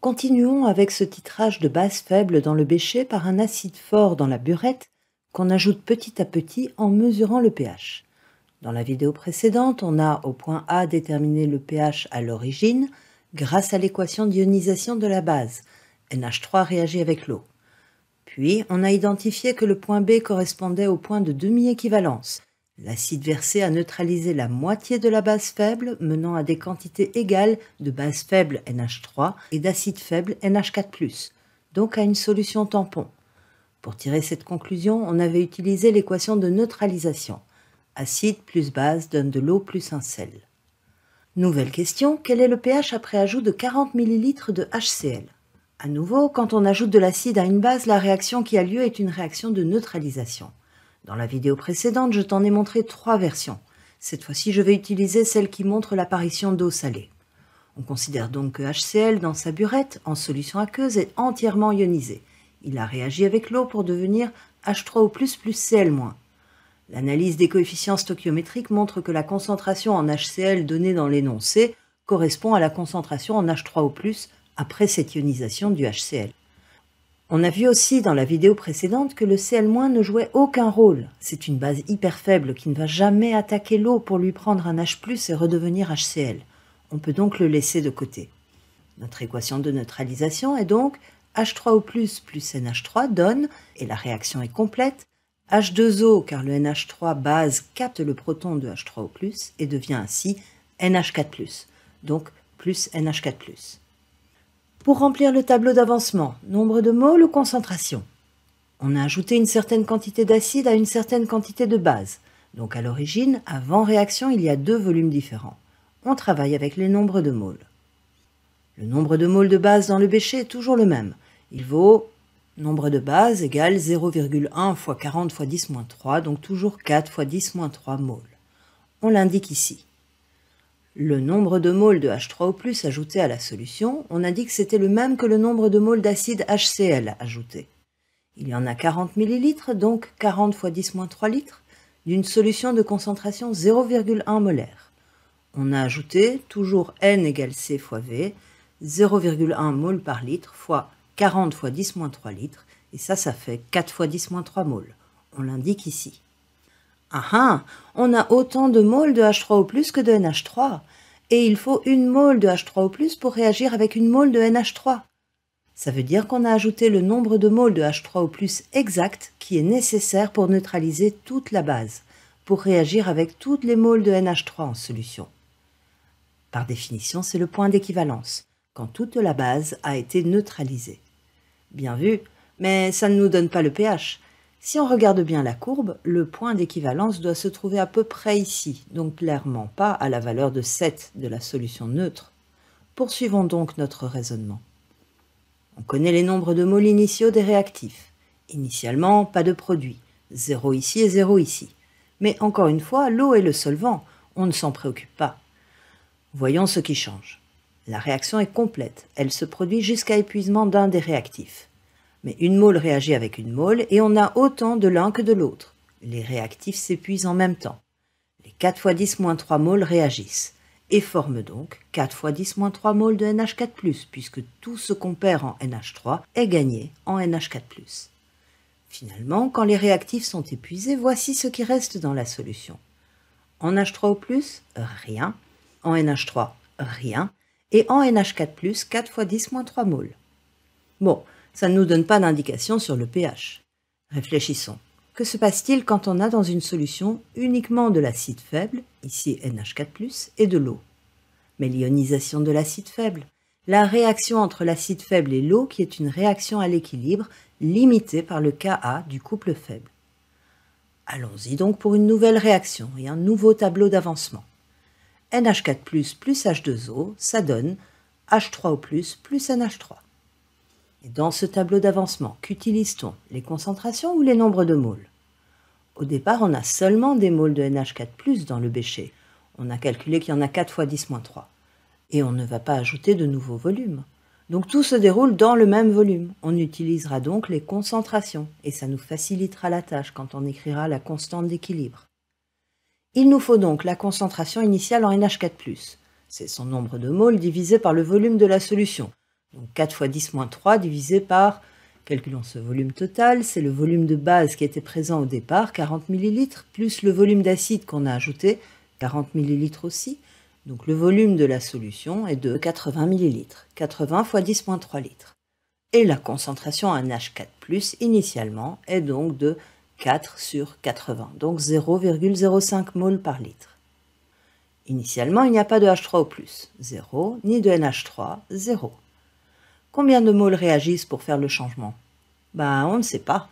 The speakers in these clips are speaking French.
Continuons avec ce titrage de base faible dans le bécher par un acide fort dans la burette qu'on ajoute petit à petit en mesurant le pH. Dans la vidéo précédente, on a au point A déterminé le pH à l'origine grâce à l'équation d'ionisation de la base. NH3 réagit avec l'eau. Puis, on a identifié que le point B correspondait au point de demi-équivalence, L'acide versé a neutralisé la moitié de la base faible, menant à des quantités égales de base faible NH3 et d'acide faible NH4+, donc à une solution tampon. Pour tirer cette conclusion, on avait utilisé l'équation de neutralisation. Acide plus base donne de l'eau plus un sel. Nouvelle question, quel est le pH après ajout de 40 ml de HCl À nouveau, quand on ajoute de l'acide à une base, la réaction qui a lieu est une réaction de neutralisation. Dans la vidéo précédente, je t'en ai montré trois versions. Cette fois-ci, je vais utiliser celle qui montre l'apparition d'eau salée. On considère donc que HCl dans sa burette, en solution aqueuse, est entièrement ionisé. Il a réagi avec l'eau pour devenir H3O+, plus Cl-. L'analyse des coefficients stoichiométriques montre que la concentration en HCl donnée dans l'énoncé correspond à la concentration en H3O+, après cette ionisation du HCl. On a vu aussi dans la vidéo précédente que le CL- ne jouait aucun rôle. C'est une base hyper faible qui ne va jamais attaquer l'eau pour lui prendre un H+, et redevenir HCl. On peut donc le laisser de côté. Notre équation de neutralisation est donc H3O+, plus NH3 donne, et la réaction est complète, H2O car le NH3 base capte le proton de H3O+, et devient ainsi NH4+, donc plus NH4+. Pour remplir le tableau d'avancement, nombre de moles ou concentration. On a ajouté une certaine quantité d'acide à une certaine quantité de base. Donc à l'origine, avant réaction, il y a deux volumes différents. On travaille avec les nombres de moles. Le nombre de moles de base dans le bécher est toujours le même. Il vaut nombre de base égale 0,1 fois 40 fois 10 moins 3, donc toujours 4 fois 10 moins 3 moles. On l'indique ici. Le nombre de moles de H3O+, ajouté à la solution, on a dit que c'était le même que le nombre de moles d'acide HCl ajouté. Il y en a 40 ml, donc 40 x 10-3 litres, d'une solution de concentration 0,1 molaire. On a ajouté, toujours N égale C fois V, 0,1 mol par litre fois 40 x 10-3 litres, et ça, ça fait 4 x 10-3 moles. On l'indique ici. Ah ah, on a autant de moles de H3O+, que de NH3, et il faut une mole de H3O+, pour réagir avec une mole de NH3. Ça veut dire qu'on a ajouté le nombre de moles de H3O+, exact, qui est nécessaire pour neutraliser toute la base, pour réagir avec toutes les moles de NH3 en solution. Par définition, c'est le point d'équivalence, quand toute la base a été neutralisée. Bien vu, mais ça ne nous donne pas le pH, si on regarde bien la courbe, le point d'équivalence doit se trouver à peu près ici, donc clairement pas à la valeur de 7 de la solution neutre. Poursuivons donc notre raisonnement. On connaît les nombres de moles initiaux des réactifs. Initialement, pas de produit, 0 ici et 0 ici. Mais encore une fois, l'eau est le solvant, on ne s'en préoccupe pas. Voyons ce qui change. La réaction est complète, elle se produit jusqu'à épuisement d'un des réactifs. Mais une mole réagit avec une mole et on a autant de l'un que de l'autre. Les réactifs s'épuisent en même temps. Les 4 x 10 moins 3 moles réagissent et forment donc 4 x 10 moins 3 moles de NH4+, puisque tout ce qu'on perd en NH3 est gagné en NH4+. Finalement, quand les réactifs sont épuisés, voici ce qui reste dans la solution. En H3 au rien. En NH3, rien. Et en NH4+, 4 x 10 moins 3 moles. Bon, ça ne nous donne pas d'indication sur le pH. Réfléchissons. Que se passe-t-il quand on a dans une solution uniquement de l'acide faible, ici NH4+, et de l'eau Mais l'ionisation de l'acide faible, la réaction entre l'acide faible et l'eau qui est une réaction à l'équilibre limitée par le Ka du couple faible. Allons-y donc pour une nouvelle réaction et un nouveau tableau d'avancement. NH4+, plus H2O, ça donne H3O+, plus NH3 dans ce tableau d'avancement, qu'utilise-t-on Les concentrations ou les nombres de moles Au départ, on a seulement des moles de NH4+, dans le bécher. On a calculé qu'il y en a 4 fois 10 3. Et on ne va pas ajouter de nouveaux volumes. Donc tout se déroule dans le même volume. On utilisera donc les concentrations, et ça nous facilitera la tâche quand on écrira la constante d'équilibre. Il nous faut donc la concentration initiale en NH4+. C'est son nombre de moles divisé par le volume de la solution, donc 4 fois 10 moins 3 divisé par, calculons ce volume total, c'est le volume de base qui était présent au départ, 40 ml, plus le volume d'acide qu'on a ajouté, 40 ml aussi. Donc le volume de la solution est de 80 ml, 80 fois 10 moins 3 litres. Et la concentration en h 4 initialement, est donc de 4 sur 80, donc 0,05 mol par litre. Initialement, il n'y a pas de H3O+, 0, ni de NH3, 0. Combien de moles réagissent pour faire le changement Ben, on ne sait pas.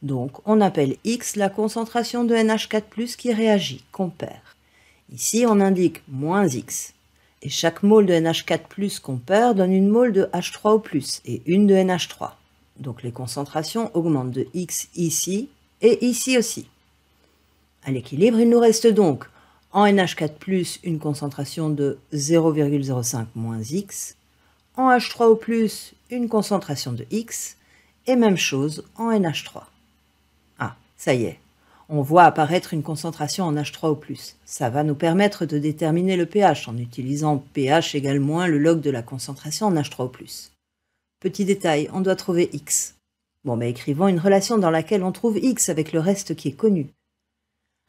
Donc, on appelle X la concentration de NH4+, qui réagit, qu'on perd. Ici, on indique moins X. Et chaque mole de NH4+, qu'on perd, donne une mole de H3O+, et une de NH3. Donc les concentrations augmentent de X ici et ici aussi. À l'équilibre, il nous reste donc en NH4+, une concentration de 0,05 moins X, en H3O+, une concentration de X, et même chose en NH3. Ah, ça y est, on voit apparaître une concentration en H3O+. Ça va nous permettre de déterminer le pH en utilisant pH égale moins le log de la concentration en H3O+. Petit détail, on doit trouver X. Bon, mais écrivons une relation dans laquelle on trouve X avec le reste qui est connu.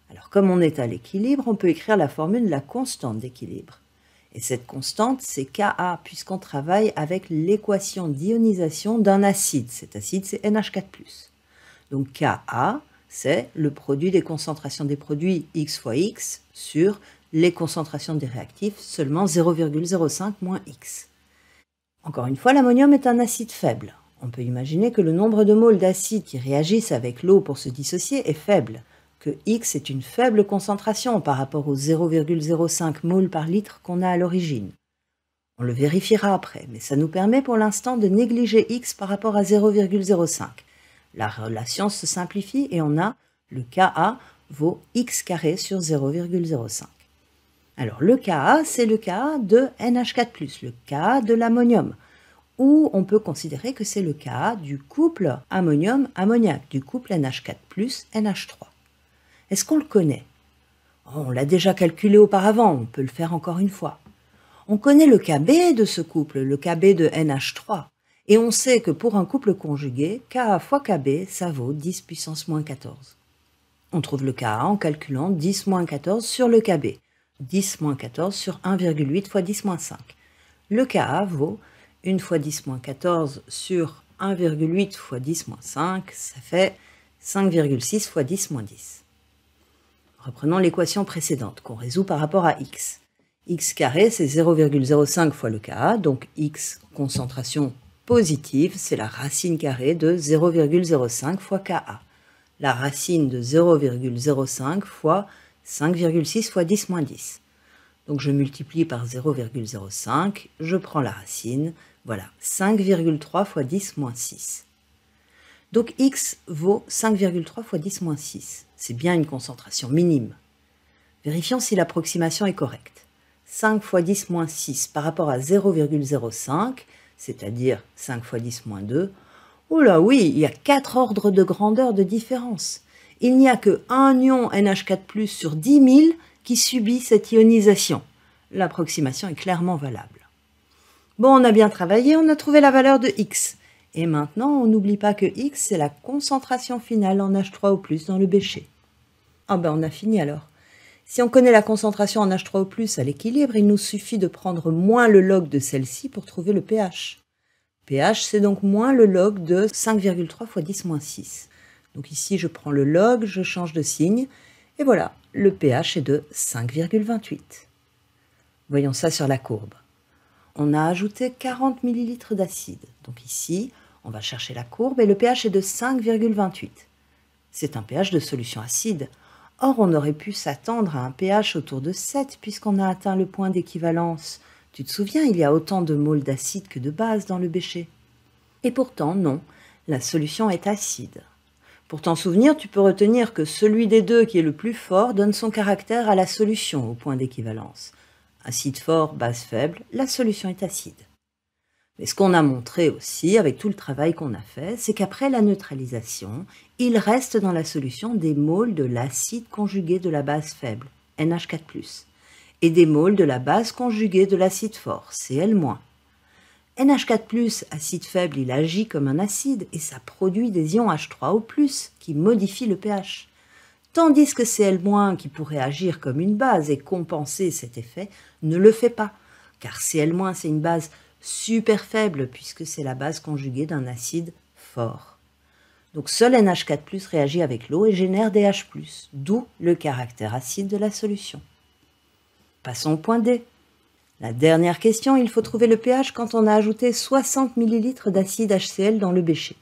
Alors comme on est à l'équilibre, on peut écrire la formule de la constante d'équilibre. Et cette constante, c'est Ka, puisqu'on travaille avec l'équation d'ionisation d'un acide. Cet acide, c'est NH4+. Donc Ka, c'est le produit des concentrations des produits X fois X sur les concentrations des réactifs, seulement 0,05 moins X. Encore une fois, l'ammonium est un acide faible. On peut imaginer que le nombre de moles d'acide qui réagissent avec l'eau pour se dissocier est faible que X est une faible concentration par rapport aux 0,05 mol par litre qu'on a à l'origine. On le vérifiera après, mais ça nous permet pour l'instant de négliger X par rapport à 0,05. La relation se simplifie et on a le Ka vaut X carré sur 0,05. Alors le Ka, c'est le Ka de NH4+, le Ka de l'ammonium, ou on peut considérer que c'est le cas du couple ammonium ammoniaque du couple NH4+, NH3. Est-ce qu'on le connaît oh, On l'a déjà calculé auparavant, on peut le faire encore une fois. On connaît le KB de ce couple, le KB de NH3, et on sait que pour un couple conjugué, Ka fois KB, ça vaut 10 puissance moins 14. On trouve le Ka en calculant 10 moins 14 sur le KB, 10 moins 14 sur 1,8 fois 10 moins 5. Le Ka vaut 1 fois 10 moins 14 sur 1,8 fois 10 moins 5, ça fait 5,6 fois 10 moins 10 reprenons l'équation précédente qu'on résout par rapport à x. x carré, c'est 0,05 fois le Ka, donc x concentration positive, c'est la racine carrée de 0,05 fois Ka. La racine de 0,05 fois 5,6 fois 10 moins 10. Donc je multiplie par 0,05, je prends la racine, voilà, 5,3 fois 10 moins 6. Donc x vaut 5,3 fois 10 moins 6. C'est bien une concentration minime. Vérifions si l'approximation est correcte. 5 fois 10 moins 6 par rapport à 0,05, c'est-à-dire 5 fois 10 moins 2. Oula oui, il y a 4 ordres de grandeur de différence. Il n'y a que un ion NH4+, sur 10 000 qui subit cette ionisation. L'approximation est clairement valable. Bon, on a bien travaillé, on a trouvé la valeur de x. Et maintenant, on n'oublie pas que X, c'est la concentration finale en H3 o dans le bécher. Ah ben, on a fini alors. Si on connaît la concentration en H3 o à l'équilibre, il nous suffit de prendre moins le log de celle-ci pour trouver le pH. pH, c'est donc moins le log de 5,3 fois 10 moins 6. Donc ici, je prends le log, je change de signe, et voilà, le pH est de 5,28. Voyons ça sur la courbe on a ajouté 40 ml d'acide. Donc ici, on va chercher la courbe et le pH est de 5,28. C'est un pH de solution acide. Or, on aurait pu s'attendre à un pH autour de 7 puisqu'on a atteint le point d'équivalence. Tu te souviens, il y a autant de moles d'acide que de base dans le bécher. Et pourtant, non, la solution est acide. Pour t'en souvenir, tu peux retenir que celui des deux qui est le plus fort donne son caractère à la solution au point d'équivalence acide fort, base faible, la solution est acide. Mais ce qu'on a montré aussi avec tout le travail qu'on a fait, c'est qu'après la neutralisation, il reste dans la solution des moles de l'acide conjugué de la base faible, NH4+, et des moles de la base conjuguée de l'acide fort, Cl-. NH4+, acide faible, il agit comme un acide et ça produit des ions H3O+, qui modifient le pH tandis que Cl- qui pourrait agir comme une base et compenser cet effet ne le fait pas, car Cl- c'est une base super faible puisque c'est la base conjuguée d'un acide fort. Donc seul NH4 réagit avec l'eau et génère des H, d'où le caractère acide de la solution. Passons au point D. La dernière question, il faut trouver le pH quand on a ajouté 60 ml d'acide HCl dans le bécher.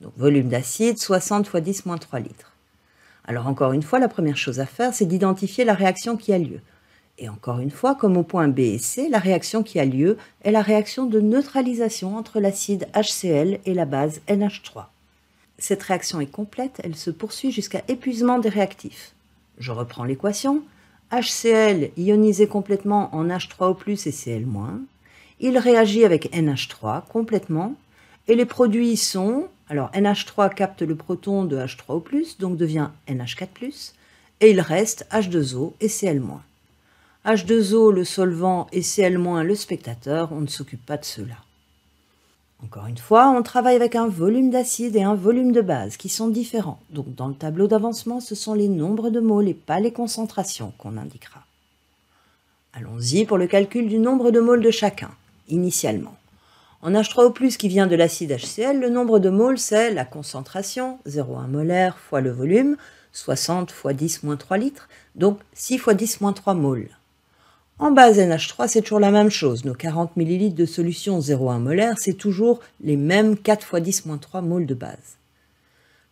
Donc volume d'acide 60 x 10 3 litres. Alors encore une fois, la première chose à faire, c'est d'identifier la réaction qui a lieu. Et encore une fois, comme au point B et C, la réaction qui a lieu est la réaction de neutralisation entre l'acide HCl et la base NH3. Cette réaction est complète, elle se poursuit jusqu'à épuisement des réactifs. Je reprends l'équation. HCl ionisé complètement en H3O+, et Cl-. Il réagit avec NH3 complètement et les produits sont, alors NH3 capte le proton de H3O+, donc devient NH4+, et il reste H2O et Cl-. H2O le solvant et Cl- le spectateur, on ne s'occupe pas de cela. Encore une fois, on travaille avec un volume d'acide et un volume de base qui sont différents. Donc dans le tableau d'avancement, ce sont les nombres de moles et pas les concentrations qu'on indiquera. Allons-y pour le calcul du nombre de moles de chacun, initialement. En H3O+, qui vient de l'acide HCl, le nombre de moles, c'est la concentration, 0,1 molaire fois le volume, 60 fois 10 3 litres, donc 6 fois 10 3 moles. En base NH3, c'est toujours la même chose. Nos 40 ml de solution 0,1 molaire, c'est toujours les mêmes 4 fois 10 3 moles de base.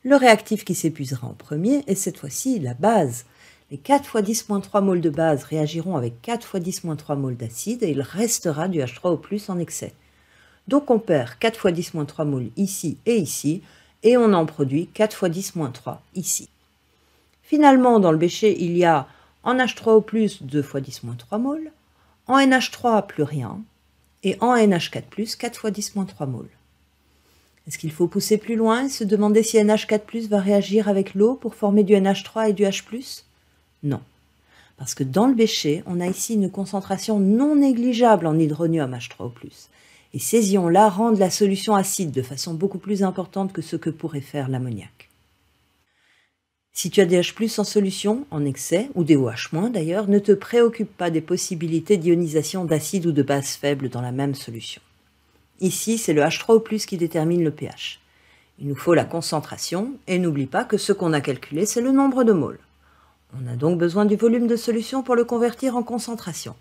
Le réactif qui s'épuisera en premier est cette fois-ci la base. Les 4 fois 10 3 moles de base réagiront avec 4 fois 10 3 moles d'acide et il restera du H3O+, en excès. Donc on perd 4 fois 10 3 mol ici et ici, et on en produit 4 fois 10 3 ici. Finalement, dans le bécher, il y a en H3O+, 2 fois 10 3 mol, en NH3, plus rien, et en NH4+, 4 fois 10 3 mol. Est-ce qu'il faut pousser plus loin et se demander si NH4+, va réagir avec l'eau pour former du NH3 et du H+, Non. Parce que dans le bécher, on a ici une concentration non négligeable en hydronium H3O+, et ces ions-là rendent la solution acide de façon beaucoup plus importante que ce que pourrait faire l'ammoniac. Si tu as des H+, en solution, en excès, ou des OH- d'ailleurs, ne te préoccupe pas des possibilités d'ionisation d'acide ou de base faible dans la même solution. Ici, c'est le H3O+, qui détermine le pH. Il nous faut la concentration, et n'oublie pas que ce qu'on a calculé, c'est le nombre de moles. On a donc besoin du volume de solution pour le convertir en concentration.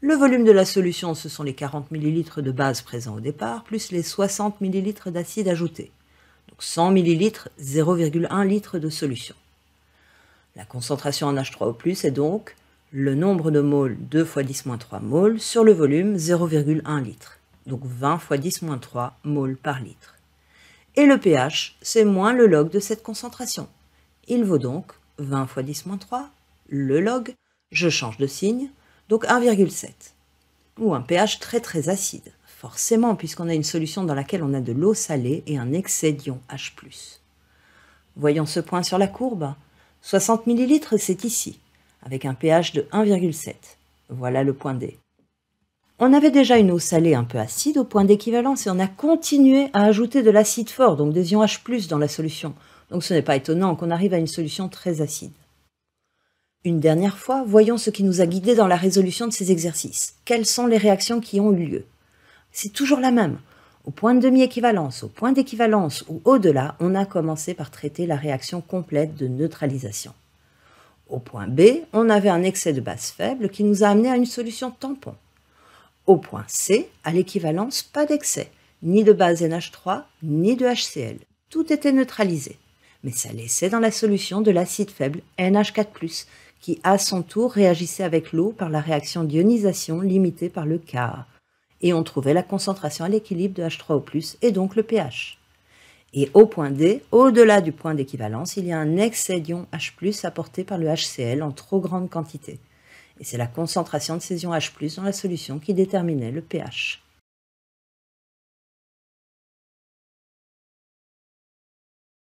Le volume de la solution, ce sont les 40 ml de base présents au départ, plus les 60 ml d'acide ajouté. Donc 100 ml, 0,1 litre de solution. La concentration en H3O+, est donc le nombre de moles 2 fois 10-3 moles sur le volume 0,1 litre, donc 20 fois 10-3 moles par litre. Et le pH, c'est moins le log de cette concentration. Il vaut donc 20 fois 10-3, le log, je change de signe, donc 1,7, ou un pH très très acide, forcément puisqu'on a une solution dans laquelle on a de l'eau salée et un excès d'ion H+. Voyons ce point sur la courbe, 60 ml c'est ici, avec un pH de 1,7. Voilà le point D. On avait déjà une eau salée un peu acide au point d'équivalence et on a continué à ajouter de l'acide fort, donc des ions H+, dans la solution. Donc ce n'est pas étonnant qu'on arrive à une solution très acide. Une dernière fois, voyons ce qui nous a guidés dans la résolution de ces exercices. Quelles sont les réactions qui ont eu lieu C'est toujours la même. Au point de demi-équivalence, au point d'équivalence ou au-delà, on a commencé par traiter la réaction complète de neutralisation. Au point B, on avait un excès de base faible qui nous a amené à une solution tampon. Au point C, à l'équivalence, pas d'excès, ni de base NH3, ni de HCl. Tout était neutralisé. Mais ça laissait dans la solution de l'acide faible NH4+, qui à son tour réagissait avec l'eau par la réaction d'ionisation limitée par le K. Et on trouvait la concentration à l'équilibre de H3O+, et donc le pH. Et au point D, au-delà du point d'équivalence, il y a un excès d'ion H+, apporté par le HCl en trop grande quantité. Et c'est la concentration de ces ions H+, dans la solution qui déterminait le pH.